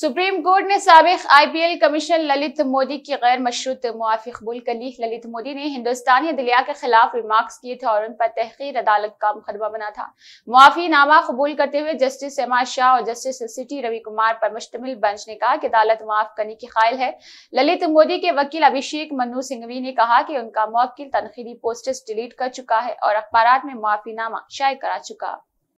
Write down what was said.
supreme court ने सबक IPL commissioner Lalit Modi की गैर मशरूत मुआफी कबूल कर ली ललित मोदी ने हिंदुस्तानी दलिया के खिलाफ रिमार्क्स किए थे और उन पर तहकीर अदालत का मुकदमा बना था मुआफी नामा कबूल करते हुए जस्टिस एम आर शाह और जस्टिस सिटी रवि कुमार पर मुश्तमिल बेंच ने कहा कि अदालत माफ करने की खायल है ललित मोदी के वकील अभिषेक मनु सिंघवी ने कहा कि उनका मौकिल तनखीदी पोस्टर्स डिलीट कर चुका है और अखबार में मुआफ़ीनामा शायद करा चुका